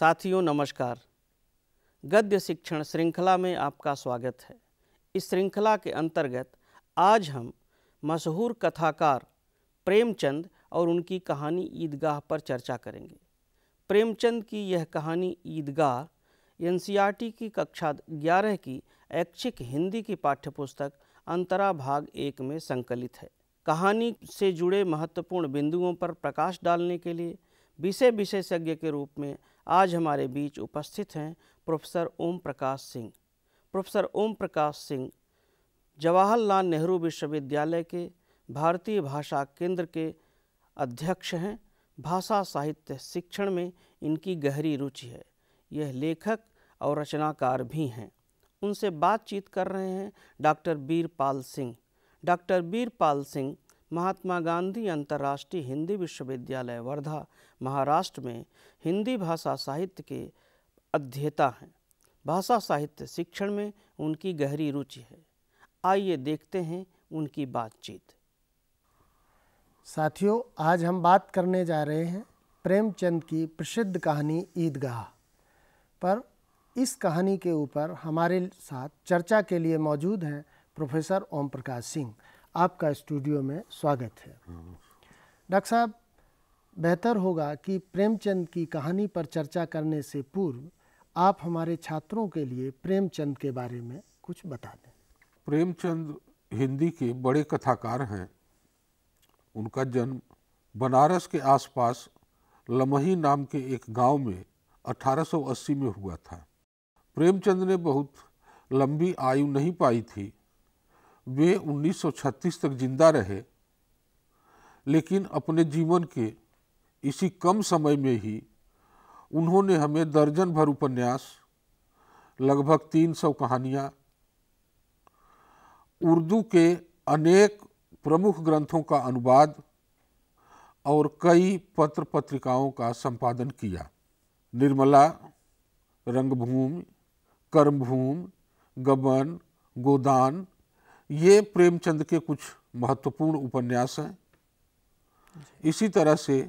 साथियों नमस्कार गद्य शिक्षण श्रृंखला में आपका स्वागत है इस श्रृंखला के अंतर्गत आज हम मशहूर कथाकार प्रेमचंद और उनकी कहानी ईदगाह पर चर्चा करेंगे प्रेमचंद की यह कहानी ईदगाह एन की कक्षा ग्यारह की ऐच्छिक हिंदी की पाठ्यपुस्तक अंतरा भाग एक में संकलित है कहानी से जुड़े महत्वपूर्ण बिंदुओं पर प्रकाश डालने के लिए विषय विशेषज्ञ के रूप में आज हमारे बीच उपस्थित हैं प्रोफेसर ओम प्रकाश सिंह प्रोफेसर ओम प्रकाश सिंह जवाहरलाल नेहरू विश्वविद्यालय के भारतीय भाषा केंद्र के अध्यक्ष हैं भाषा साहित्य शिक्षण में इनकी गहरी रुचि है यह लेखक और रचनाकार भी हैं उनसे बातचीत कर रहे हैं डॉक्टर बीरपाल सिंह डॉक्टर बीरपाल सिंह महात्मा गांधी अंतर्राष्ट्रीय हिंदी विश्वविद्यालय वर्धा महाराष्ट्र में हिंदी भाषा साहित्य के अध्येता हैं भाषा साहित्य शिक्षण में उनकी गहरी रुचि है आइए देखते हैं उनकी बातचीत साथियों आज हम बात करने जा रहे हैं प्रेमचंद की प्रसिद्ध कहानी ईदगाह पर इस कहानी के ऊपर हमारे साथ चर्चा के लिए मौजूद हैं प्रोफेसर ओम प्रकाश सिंह आपका स्टूडियो में स्वागत है डॉक्टर साहब बेहतर होगा कि प्रेमचंद की कहानी पर चर्चा करने से पूर्व आप हमारे छात्रों के लिए प्रेमचंद के बारे में कुछ बता दें प्रेमचंद हिंदी के बड़े कथाकार हैं उनका जन्म बनारस के आसपास लमही नाम के एक गांव में 1880 में हुआ था प्रेमचंद ने बहुत लंबी आयु नहीं पाई थी वे 1936 तक जिंदा रहे लेकिन अपने जीवन के इसी कम समय में ही उन्होंने हमें दर्जन भर उपन्यास लगभग तीन सौ कहानियाँ उर्दू के अनेक प्रमुख ग्रंथों का अनुवाद और कई पत्र पत्रिकाओं का संपादन किया निर्मला रंगभूमि कर्मभूमि गबन गोदान ये प्रेमचंद के कुछ महत्वपूर्ण उपन्यास हैं इसी तरह से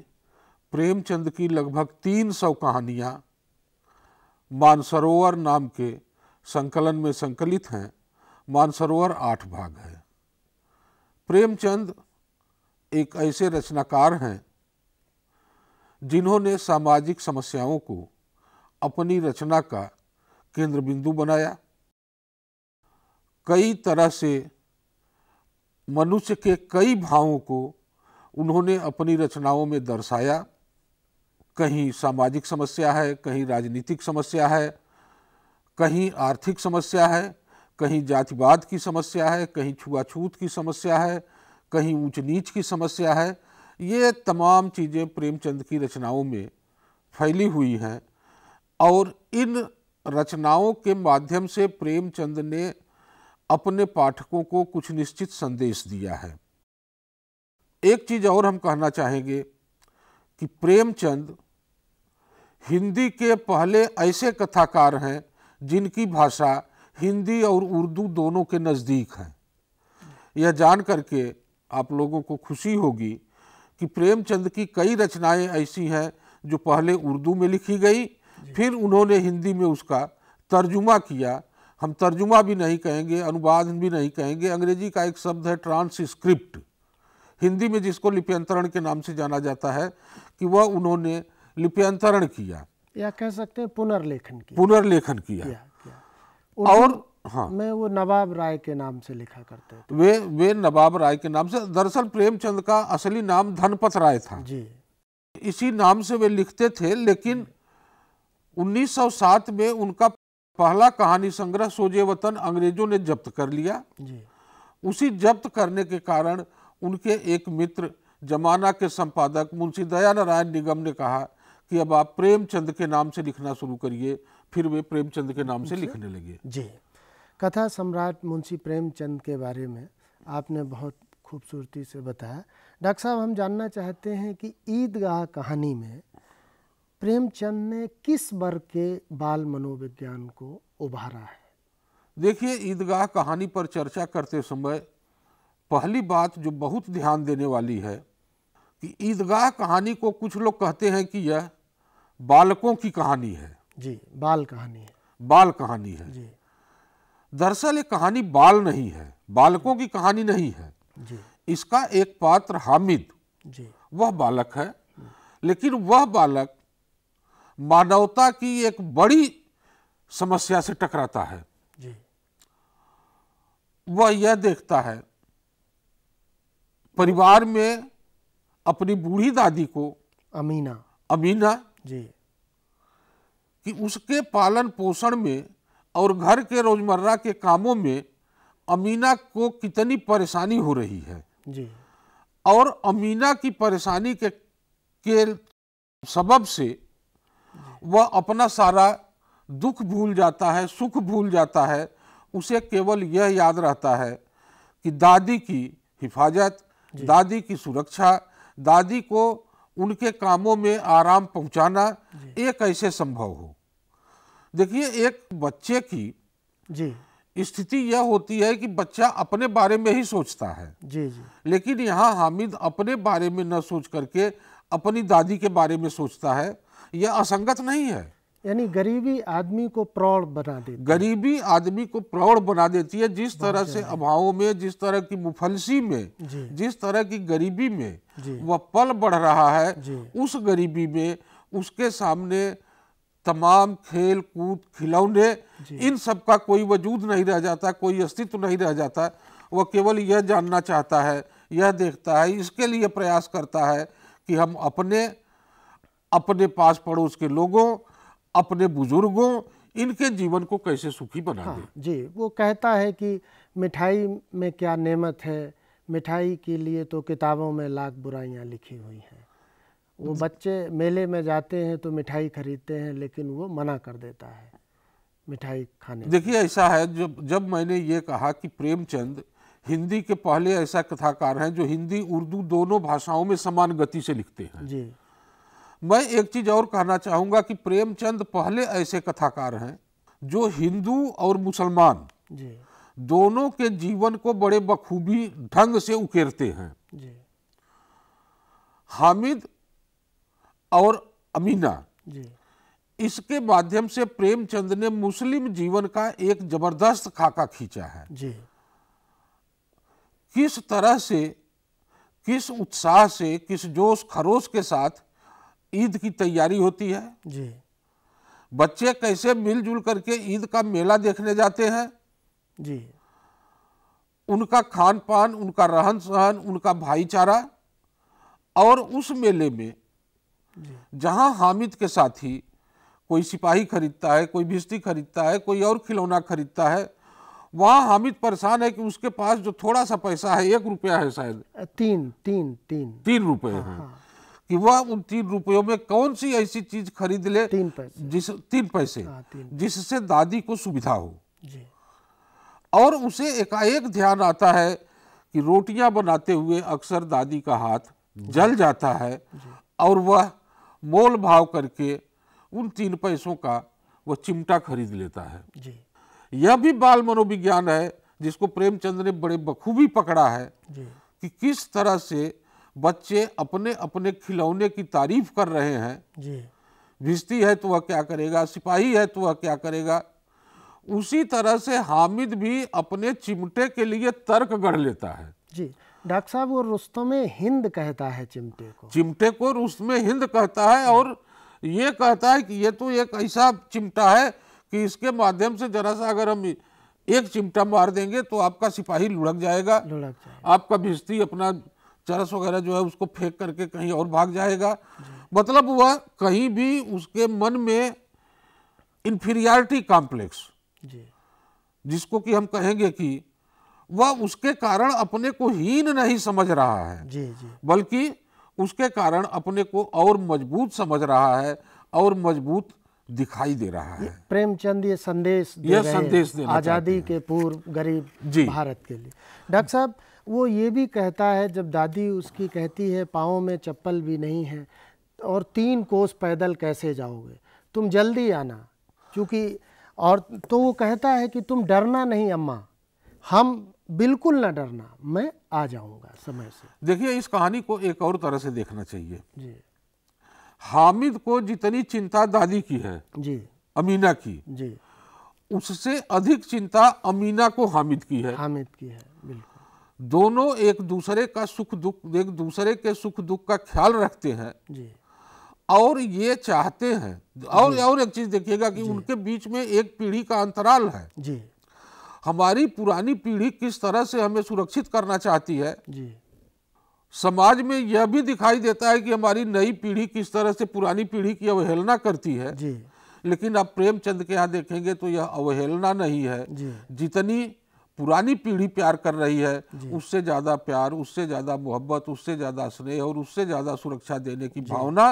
प्रेमचंद की लगभग तीन सौ कहानियाँ मानसरोवर नाम के संकलन में संकलित हैं मानसरोवर आठ भाग है प्रेमचंद एक ऐसे रचनाकार हैं जिन्होंने सामाजिक समस्याओं को अपनी रचना का केंद्र बिंदु बनाया कई तरह से मनुष्य के कई भावों को उन्होंने अपनी रचनाओं में दर्शाया कहीं सामाजिक समस्या है कहीं राजनीतिक समस्या है कहीं आर्थिक समस्या है कहीं जातिवाद की समस्या है कहीं छुआछूत की समस्या है कहीं ऊंच नीच की समस्या है ये तमाम चीज़ें प्रेमचंद की रचनाओं में फैली हुई हैं और इन रचनाओं के माध्यम से प्रेमचंद ने अपने पाठकों को कुछ निश्चित संदेश दिया है एक चीज और हम कहना चाहेंगे कि प्रेमचंद हिंदी के पहले ऐसे कथाकार हैं जिनकी भाषा हिंदी और उर्दू दोनों के नज़दीक हैं यह जान करके आप लोगों को खुशी होगी कि प्रेमचंद की कई रचनाएं ऐसी हैं जो पहले उर्दू में लिखी गई फिर उन्होंने हिंदी में उसका तर्जुमा किया हम तर्जुमा भी नहीं कहेंगे अनुवाद भी नहीं कहेंगे अंग्रेजी का एक शब्द है ट्रांसस्क्रिप्ट हिंदी में जिसको लिप्यंतरण के नाम से जाना जाता है कि वह उन्होंने लिप्यंतरण किया या कह सकते हैं पुनर्लेखन किया पुनर्लेखन किया, किया, किया। और हाँ मैं वो नवाब राय के नाम से लिखा करते थे वे वे नवाब राय के नाम से दरअसल प्रेमचंद का असली नाम धनपत राय था जी इसी नाम से वे लिखते थे लेकिन 1907 में उनका पहला कहानी संग्रह सोजे वतन अंग्रेजों ने जब्त कर लिया जी। उसी जब्त करने के कारण उनके एक मित्र जमाना के संपादक मुंशी दया नारायण निगम ने कहा कि अब आप प्रेमचंद के नाम से लिखना शुरू करिए फिर वे प्रेमचंद के नाम से लिखने लगे जी कथा सम्राट मुंशी प्रेमचंद के बारे में आपने बहुत खूबसूरती से बताया डॉक्टर साहब हम जानना चाहते हैं कि ईदगाह कहानी में प्रेमचंद ने किस वर्ग के बाल मनोविज्ञान को उभारा है देखिए ईदगाह कहानी पर चर्चा करते समय पहली बात जो बहुत ध्यान देने वाली है कि ईदगाह कहानी को कुछ लोग कहते हैं कि यह बालकों की कहानी है जी बाल कहानी है बाल कहानी है जी दरअसल ये कहानी बाल नहीं है बालकों की कहानी नहीं है जी इसका एक पात्र हामिद जी वह बालक है लेकिन वह बालक मानवता की एक बड़ी समस्या से टकराता है जी। वह यह देखता है परिवार में अपनी बूढ़ी दादी को अमीना अमीना जी कि उसके पालन पोषण में और घर के रोजमर्रा के कामों में अमीना को कितनी परेशानी हो रही है जी और अमीना की परेशानी के के सबब से वह अपना सारा दुख भूल जाता है सुख भूल जाता है उसे केवल यह याद रहता है कि दादी की हिफाजत दादी की सुरक्षा दादी को उनके कामों में आराम पहुंचाना ये कैसे संभव हो देखिए एक बच्चे की जी स्थिति यह होती है कि बच्चा अपने बारे में ही सोचता है जी जी लेकिन यहाँ हामिद अपने बारे में न सोच करके अपनी दादी के बारे में सोचता है यह असंगत नहीं है यानी गरीबी आदमी को प्रौढ़ बना देती गरीबी आदमी को प्रौढ़ बना देती है जिस तरह से अभाव में जिस तरह की मुफलसी में जिस तरह की गरीबी में वह पल बढ़ रहा है उस गरीबी में उसके सामने तमाम खेल कूद खिलौने इन सब का कोई वजूद नहीं रह जाता कोई अस्तित्व नहीं रह जाता वह केवल यह जानना चाहता है यह देखता है इसके लिए प्रयास करता है कि हम अपने अपने पास पड़ोस के लोगों अपने बुजुर्गों इनके जीवन को कैसे सुखी बना हाँ, जी वो कहता है कि मिठाई में क्या नेमत है मिठाई के लिए तो किताबों में लाख बुराइयां लिखी हुई हैं वो बच्चे मेले में जाते हैं तो मिठाई खरीदते हैं लेकिन वो मना कर देता है मिठाई खाने देखिए ऐसा है जब जब मैंने ये कहा कि प्रेमचंद हिंदी के पहले ऐसा कथाकार हैं जो हिंदी उर्दू दोनों भाषाओं में समान गति से लिखते हैं जी मैं एक चीज़ और कहना चाहूंगा कि प्रेमचंद पहले ऐसे कथाकार हैं जो हिंदू और मुसलमान दोनों के जीवन को बड़े बखूबी ढंग से उकेरते हैं हामिद और अमीना इसके माध्यम से प्रेमचंद ने मुस्लिम जीवन का एक जबरदस्त खाका खींचा है जी। किस तरह से किस उत्साह से किस जोश खरोश के साथ ईद की तैयारी होती है जी बच्चे कैसे मिलजुल करके ईद का मेला देखने जाते हैं जी उनका खान पान उनका रहन सहन उनका भाईचारा और उस मेले में जहां हामिद के साथ ही कोई सिपाही खरीदता है कोई भिस्ती खरीदता है कोई और खिलौना खरीदता है वहां हामिद परेशान है कि उसके पास जो थोड़ा सा पैसा है एक रुपया है शायद तीन तीन तीन तीन रुपये हाँ, हाँ। कि वह उन तीन रुपयों में कौन सी ऐसी चीज खरीद ले तीन पैसे जिस तीन पैसे आ, हाँ, तीन। जिससे दादी को सुविधा हो और उसे एकाएक ध्यान आता है कि रोटियां बनाते हुए अक्सर दादी का हाथ जल जाता है और वह मोल भाव करके उन तीन पैसों का वह चिमटा खरीद लेता है जी। यह भी बाल मनोविज्ञान है जिसको प्रेमचंद ने बड़े बखूबी पकड़ा है कि किस तरह से बच्चे अपने अपने खिलौने की तारीफ कर रहे हैं भिस्ती है तो वह क्या करेगा सिपाही है तो वह क्या करेगा उसी तरह से हामिद भी अपने चिमटे के लिए तर्क गढ़ लेता है जी डॉक्टर साहब वो रुस्तों में हिंद कहता है चिमटे को चिमटे को रुस्त में हिंद कहता है और ये कहता है कि ये तो एक ऐसा चिमटा है कि इसके माध्यम से जरा सा अगर हम एक चिमटा मार देंगे तो आपका सिपाही लुढ़क जाएगा लुढ़क जाएगा आपका भिस्ती अपना चरस वगैरह जो है उसको फेंक करके कहीं और भाग जाएगा मतलब वह कहीं भी उसके मन में इन्फीरियरिटी कॉम्प्लेक्स जिसको कि हम कहेंगे कि वह उसके कारण अपने को हीन नहीं समझ रहा है जी जी बल्कि उसके कारण अपने को और मजबूत समझ रहा है और मजबूत दिखाई दे रहा है प्रेमचंद ये संदेश ये संदेश आजादी के पूर्व गरीब भारत के लिए डॉक्टर साहब वो ये भी कहता है जब दादी उसकी कहती है पाँव में चप्पल भी नहीं है और तीन कोस पैदल कैसे जाओगे तुम जल्दी आना क्योंकि और तो वो कहता है कि तुम डरना नहीं अम्मा हम बिल्कुल ना डरना मैं आ जाऊंगा समय से देखिए इस कहानी को एक और तरह से देखना चाहिए जी हामिद को जितनी चिंता दादी की है जी अमीना की जी उससे अधिक चिंता अमीना को हामिद की है हामिद की है बिल्कुल दोनों एक दूसरे का सुख दुख एक दूसरे के सुख दुख का ख्याल रखते हैं और ये चाहते हैं और और एक चीज देखिएगा कि उनके बीच में एक पीढ़ी का अंतराल है जी। हमारी पुरानी पीढ़ी किस तरह से हमें सुरक्षित करना चाहती है जी। समाज में यह भी दिखाई देता है कि हमारी नई पीढ़ी किस तरह से पुरानी पीढ़ी की अवहेलना करती है जी। लेकिन आप प्रेमचंद के यहाँ देखेंगे तो यह अवहेलना नहीं है जितनी पुरानी पीढ़ी प्यार कर रही है उससे ज़्यादा प्यार उससे ज़्यादा मोहब्बत उससे ज़्यादा स्नेह और उससे ज़्यादा सुरक्षा देने की भावना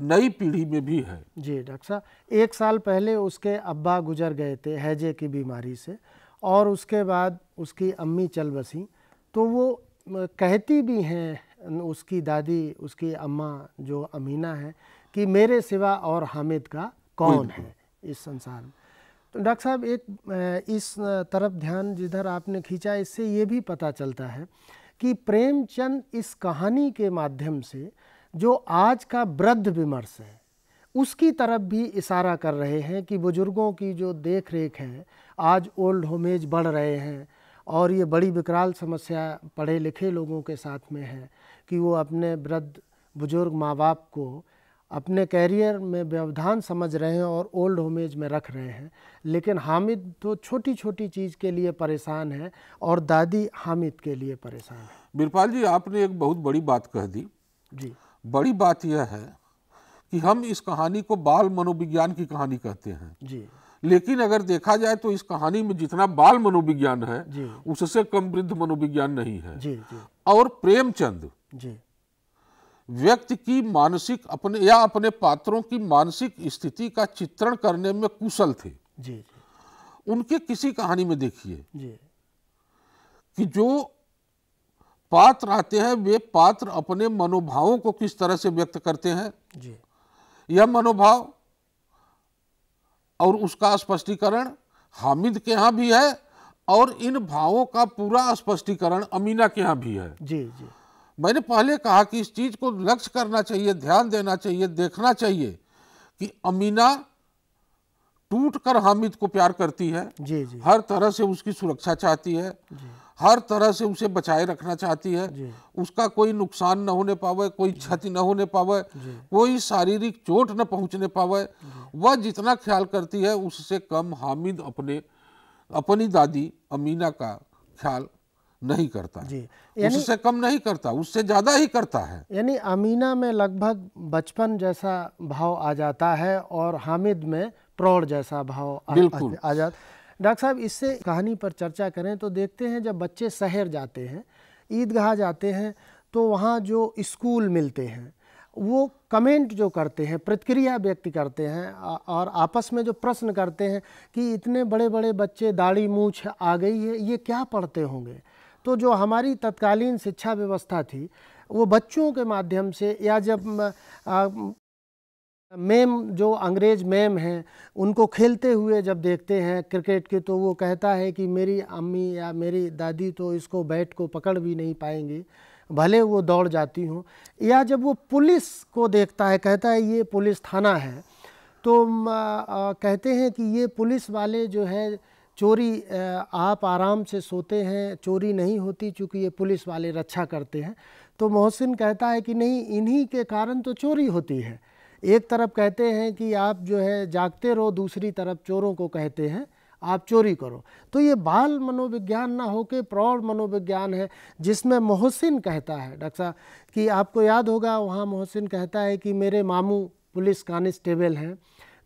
नई पीढ़ी में भी है जी डॉक्टर साहब एक साल पहले उसके अब्बा गुजर गए थे हैजे की बीमारी से और उसके बाद उसकी अम्मी चल बसी तो वो कहती भी हैं उसकी दादी उसकी अम्मा जो अमीना है कि मेरे सिवा और हामिद का कौन है इस संसार में तो डॉक्टर साहब एक इस तरफ ध्यान जिधर आपने खींचा इससे ये भी पता चलता है कि प्रेमचंद इस कहानी के माध्यम से जो आज का वृद्ध विमर्श है उसकी तरफ भी इशारा कर रहे हैं कि बुज़ुर्गों की जो देख रेख है आज ओल्ड होमेज बढ़ रहे हैं और ये बड़ी विकराल समस्या पढ़े लिखे लोगों के साथ में है कि वो अपने वृद्ध बुज़ुर्ग माँ बाप को अपने कैरियर में व्यवधान समझ रहे हैं और ओल्ड होम एज में रख रहे हैं लेकिन हामिद तो छोटी छोटी चीज़ के लिए परेशान है और दादी हामिद के लिए परेशान है बिरपाल जी आपने एक बहुत बड़ी बात कह दी जी बड़ी बात यह है कि हम इस कहानी को बाल मनोविज्ञान की कहानी कहते हैं जी लेकिन अगर देखा जाए तो इस कहानी में जितना बाल मनोविज्ञान है उससे कम वृद्ध मनोविज्ञान नहीं है जी, जी। और प्रेमचंद जी व्यक्ति की मानसिक अपने या अपने पात्रों की मानसिक स्थिति का चित्रण करने में कुशल थे जी, जी। उनके किसी कहानी में देखिए कि जो पात्र आते हैं वे पात्र अपने मनोभावों को किस तरह से व्यक्त करते हैं जी। यह मनोभाव और उसका स्पष्टीकरण हामिद के यहां भी है और इन भावों का पूरा स्पष्टीकरण अमीना के यहां भी है जी जी मैंने पहले कहा कि इस चीज़ को लक्ष्य करना चाहिए ध्यान देना चाहिए देखना चाहिए कि अमीना टूट कर हामिद को प्यार करती है जी जी हर तरह से उसकी सुरक्षा चाहती है हर तरह से उसे बचाए रखना चाहती है उसका कोई नुकसान न होने पावे कोई क्षति न होने पावे कोई शारीरिक चोट न पहुंचने पावे वह जितना ख्याल करती है उससे कम हामिद अपने अपनी दादी अमीना का ख्याल नहीं करता जी उससे कम नहीं करता उससे ज़्यादा ही करता है यानी अमीना में लगभग बचपन जैसा भाव आ जाता है और हामिद में प्रौढ़ जैसा भाव आ, बिल्कुल आ जाता डॉक्टर साहब इससे कहानी पर चर्चा करें तो देखते हैं जब बच्चे शहर जाते हैं ईदगाह जाते हैं तो वहाँ जो स्कूल मिलते हैं वो कमेंट जो करते हैं प्रतिक्रिया व्यक्त करते हैं और आपस में जो प्रश्न करते हैं कि इतने बड़े बड़े बच्चे दाढ़ी मूछ आ गई है ये क्या पढ़ते होंगे तो जो हमारी तत्कालीन शिक्षा व्यवस्था थी वो बच्चों के माध्यम से या जब मैम जो अंग्रेज मैम हैं उनको खेलते हुए जब देखते हैं क्रिकेट के तो वो कहता है कि मेरी अम्मी या मेरी दादी तो इसको बैट को पकड़ भी नहीं पाएंगी भले वो दौड़ जाती हूँ या जब वो पुलिस को देखता है कहता है ये पुलिस थाना है तो आ, आ, कहते हैं कि ये पुलिस वाले जो है चोरी आप आराम से सोते हैं चोरी नहीं होती चूँकि ये पुलिस वाले रक्षा करते हैं तो मोहसिन कहता है कि नहीं इन्हीं के कारण तो चोरी होती है एक तरफ कहते हैं कि आप जो है जागते रहो दूसरी तरफ चोरों को कहते हैं आप चोरी करो तो ये बाल मनोविज्ञान ना होके प्रौढ़ मनोविज्ञान है जिसमें मोहसिन कहता है डॉक्टर साहब कि आपको याद होगा वहाँ मोहसिन कहता है कि मेरे मामू पुलिस कांस्टेबल हैं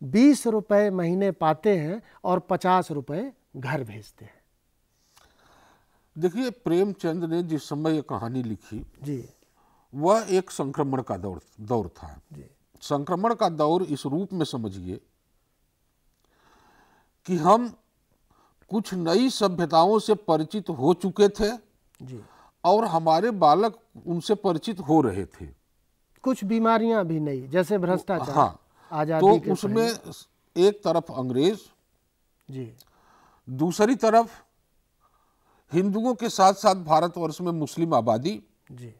बीस रुपये महीने पाते हैं और पचास रुपये घर भेजते हैं देखिए प्रेमचंद ने जिस समय ये कहानी लिखी जी वह एक संक्रमण का दौर दौर था जी संक्रमण का दौर इस रूप में समझिए कि हम कुछ नई सभ्यताओं से परिचित हो चुके थे जी और हमारे बालक उनसे परिचित हो रहे थे कुछ बीमारियां भी नहीं जैसे भ्रष्टाचार हाँ आजादी तो उसमें एक तरफ अंग्रेज जी दूसरी तरफ हिंदुओं के साथ साथ भारतवर्ष में मुस्लिम आबादी जी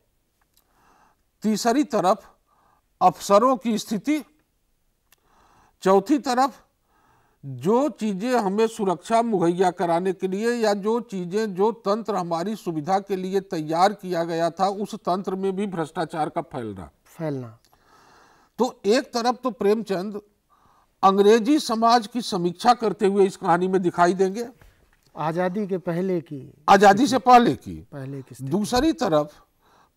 तीसरी तरफ अफसरों की स्थिति चौथी तरफ जो चीज़ें हमें सुरक्षा मुहैया कराने के लिए या जो चीज़ें जो तंत्र हमारी सुविधा के लिए तैयार किया गया था उस तंत्र में भी भ्रष्टाचार का फैलना फैलना तो एक तरफ तो प्रेमचंद अंग्रेजी समाज की समीक्षा करते हुए इस कहानी में दिखाई देंगे आजादी के पहले की आजादी से पहले की पहले की दूसरी तरफ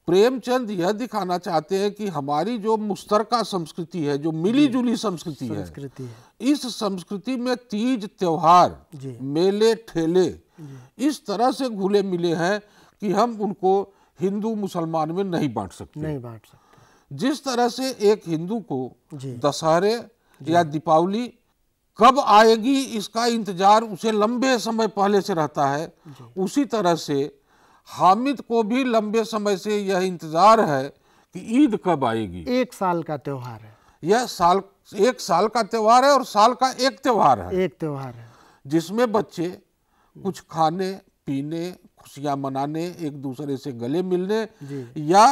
प्रेमचंद यह दिखाना चाहते हैं कि हमारी जो मुश्तरका संस्कृति है जो मिली जुली संस्कृति है, है इस संस्कृति में तीज त्योहार मेले ठेले इस तरह से घुले मिले हैं कि हम उनको हिंदू मुसलमान में नहीं बांट सकते नहीं बांट सकते जिस तरह से एक हिंदू को दशहरे या दीपावली कब आएगी इसका इंतजार उसे लंबे समय पहले से रहता है उसी तरह से हामिद को भी लंबे समय से यह इंतजार है कि ईद कब आएगी एक साल का त्यौहार है यह साल एक साल का त्यौहार है और साल का एक त्यौहार है एक त्यौहार है जिसमें बच्चे कुछ खाने पीने खुशियां मनाने एक दूसरे से गले मिलने या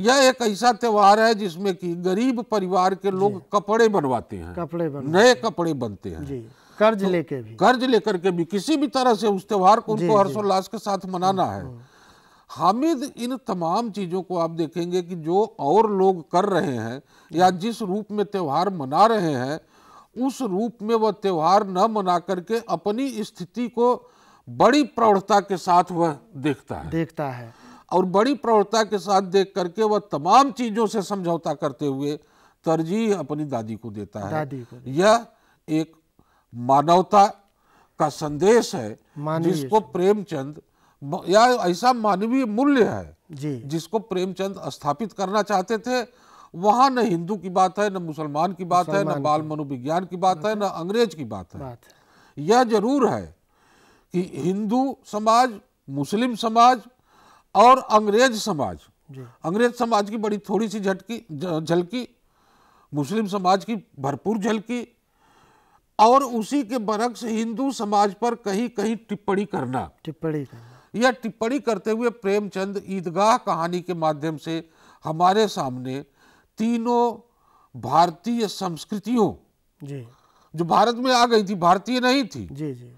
यह एक ऐसा त्योहार है जिसमें कि गरीब परिवार के लोग कपड़े बनवाते हैं कपड़े नए कपड़े बनते हैं जी। कर्ज तो भी कर्ज लेकर के भी किसी भी तरह से उस त्योहार को उनको हर्षोल्लास के साथ मनाना है हाँ। हामिद इन तमाम चीज़ों को आप देखेंगे कि जो और लोग कर रहे हैं या जिस रूप में त्योहार मना रहे हैं उस रूप में वह त्योहार न मना करके अपनी स्थिति को बड़ी प्रौढ़ता के साथ वह देखता है देखता है और बड़ी प्रौढ़ता के साथ देख करके वह तमाम चीज़ों से समझौता करते हुए तरजीह अपनी दादी को देता है दादी को यह एक मानवता का संदेश है जिसको प्रेमचंद या ऐसा मानवीय मूल्य है जी। जिसको प्रेमचंद स्थापित करना चाहते थे वहां न हिंदू की बात है न मुसलमान की बात है न बाल मनोविज्ञान की बात है न अंग्रेज की बात है यह जरूर है कि हिंदू समाज मुस्लिम समाज और अंग्रेज समाज अंग्रेज समाज की बड़ी थोड़ी सी झटकी झलकी मुस्लिम समाज की भरपूर झलकी और उसी के बरक्स हिंदू समाज पर कहीं कहीं टिप्पणी करना टिप्पणी यह टिप्पणी करते हुए प्रेमचंद ईदगाह कहानी के माध्यम से हमारे सामने तीनों भारतीय संस्कृतियों जी जो भारत में आ गई थी भारतीय नहीं थी जी जी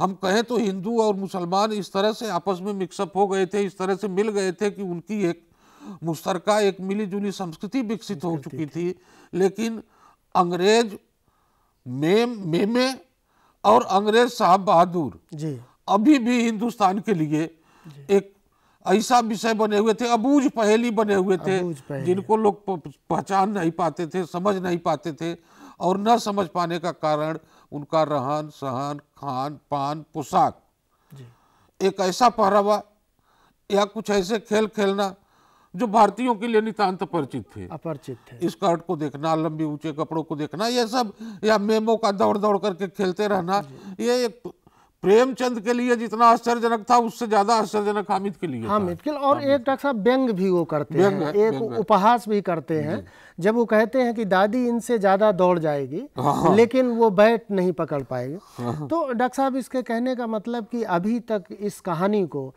हम कहें तो हिंदू और मुसलमान इस तरह से आपस में मिक्सअप हो गए थे इस तरह से मिल गए थे कि उनकी एक मुश्तरका एक मिलीजुली संस्कृति विकसित हो चुकी थी लेकिन अंग्रेज मेम मेमे और अंग्रेज साहब बहादुर जी अभी भी हिंदुस्तान के लिए एक ऐसा विषय बने हुए थे अबूझ पहेली बने हुए थे जिनको लोग पहचान नहीं पाते थे समझ नहीं पाते थे और न समझ पाने का कारण उनका रहन सहन खान पान पोशाक एक ऐसा पहरावा या कुछ ऐसे खेल खेलना जो भारतीयों के लिए नितांत परिचित थे अपरिचित थे स्कर्ट को देखना लंबी ऊंचे कपड़ों को देखना ये सब या मेमो का दौड़ दौड़ करके खेलते रहना ये एक प्रेमचंद के लिए जितना आश्चर्यजनक था उससे ज्यादा आश्चर्यजनक हामिद के लिए हामिद के और एक डॉक्टर साहब व्यंग भी वो करते हैं है, एक उपहास भी करते हैं जब वो कहते हैं कि दादी इनसे ज्यादा दौड़ जाएगी हाँ। लेकिन वो बैट नहीं पकड़ पाएगी हाँ। तो डॉक्टर साहब इसके कहने का मतलब कि अभी तक इस कहानी को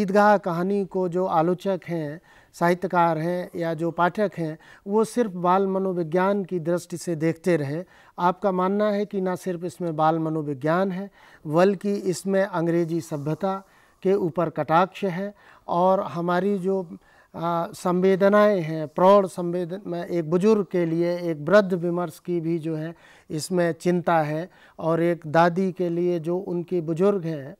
ईदगाह कहानी को जो आलोचक हैं साहित्यकार हैं या जो पाठक हैं वो सिर्फ बाल मनोविज्ञान की दृष्टि से देखते रहे आपका मानना है कि ना सिर्फ इसमें बाल मनोविज्ञान है बल्कि इसमें अंग्रेजी सभ्यता के ऊपर कटाक्ष है और हमारी जो संवेदनाएं हैं प्रौढ़ में एक बुजुर्ग के लिए एक वृद्ध विमर्श की भी जो है इसमें चिंता है और एक दादी के लिए जो उनकी बुजुर्ग हैं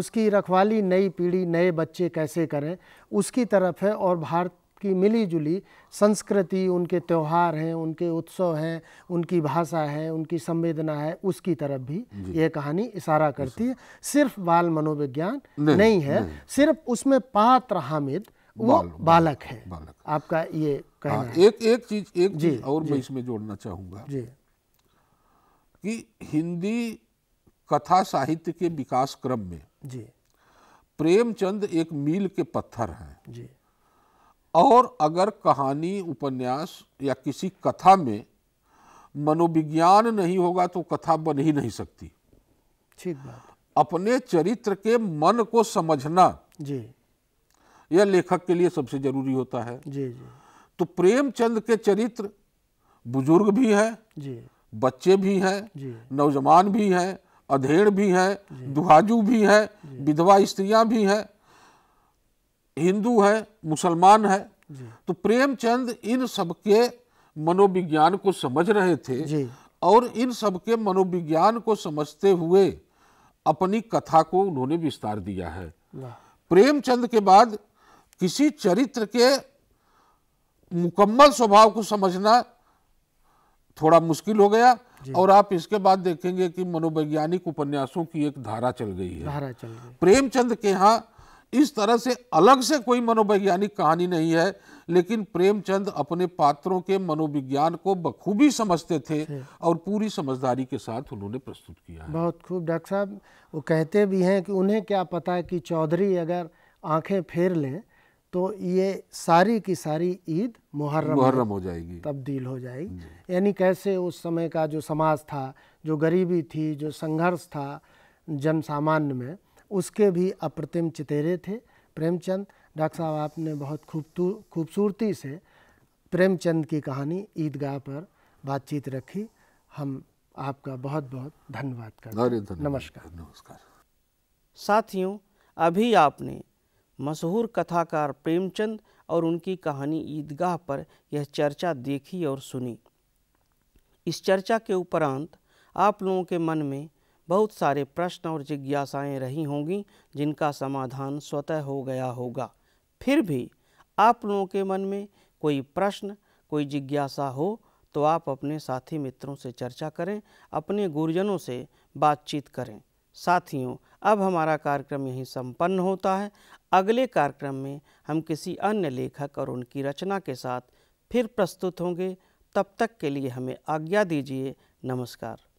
उसकी रखवाली नई पीढ़ी नए बच्चे कैसे करें उसकी तरफ है और भारत की मिली जुली संस्कृति उनके त्यौहार हैं उनके उत्सव हैं उनकी भाषा है उनकी संवेदना है उसकी तरफ भी ये कहानी इशारा करती है सिर्फ बाल मनोविज्ञान नहीं, नहीं है नहीं। सिर्फ उसमें पात्र हामिद वो बाल, बालक है बालक। आपका ये कहना आ, हाँ, एक एक चीज एक जी, चीज और मैं इसमें जोड़ना जी कि हिंदी कथा साहित्य के विकास क्रम में जी प्रेमचंद एक मील के पत्थर हैं जी और अगर कहानी उपन्यास या किसी कथा में मनोविज्ञान नहीं होगा तो कथा बन ही नहीं सकती ठीक बात अपने चरित्र के मन को समझना जी यह लेखक के लिए सबसे जरूरी होता है जी जी तो प्रेमचंद के चरित्र बुजुर्ग भी हैं जी बच्चे भी हैं नौजवान भी हैं अधेड़ भी हैं दुहाजू भी हैं विधवा स्त्रियां भी हैं हिंदू है मुसलमान है तो प्रेमचंद इन सबके मनोविज्ञान को समझ रहे थे और इन सबके मनोविज्ञान को समझते हुए अपनी कथा को उन्होंने विस्तार दिया है प्रेमचंद के बाद किसी चरित्र के मुकम्मल स्वभाव को समझना थोड़ा मुश्किल हो गया और आप इसके बाद देखेंगे कि मनोवैज्ञानिक उपन्यासों की एक धारा चल गई है धारा चल गई। प्रेमचंद के यहाँ इस तरह से अलग से कोई मनोवैज्ञानिक कहानी नहीं है लेकिन प्रेमचंद अपने पात्रों के मनोविज्ञान को बखूबी समझते थे अच्छा। और पूरी समझदारी के साथ उन्होंने प्रस्तुत किया है बहुत खूब डॉक्टर साहब वो कहते भी हैं कि उन्हें क्या पता है कि चौधरी अगर आंखें फेर लें तो ये सारी की सारी ईद मुहर्रम मुहर्रम हो जाएगी तब्दील हो जाएगी यानी कैसे उस समय का जो समाज था जो गरीबी थी जो संघर्ष था जन सामान्य में उसके भी अप्रतिम चितेरे थे प्रेमचंद डॉक्टर साहब आपने बहुत खूबतू खूबसूरती से प्रेमचंद की कहानी ईदगाह पर बातचीत रखी हम आपका बहुत बहुत धन्यवाद करते हैं नमस्कार नमस्कार साथियों अभी आपने मशहूर कथाकार प्रेमचंद और उनकी कहानी ईदगाह पर यह चर्चा देखी और सुनी इस चर्चा के उपरांत आप लोगों के मन में बहुत सारे प्रश्न और जिज्ञासाएं रही होंगी जिनका समाधान स्वतः हो गया होगा फिर भी आप लोगों के मन में कोई प्रश्न कोई जिज्ञासा हो तो आप अपने साथी मित्रों से चर्चा करें अपने गुरुजनों से बातचीत करें साथियों अब हमारा कार्यक्रम यहीं संपन्न होता है अगले कार्यक्रम में हम किसी अन्य लेखक और उनकी रचना के साथ फिर प्रस्तुत होंगे तब तक के लिए हमें आज्ञा दीजिए नमस्कार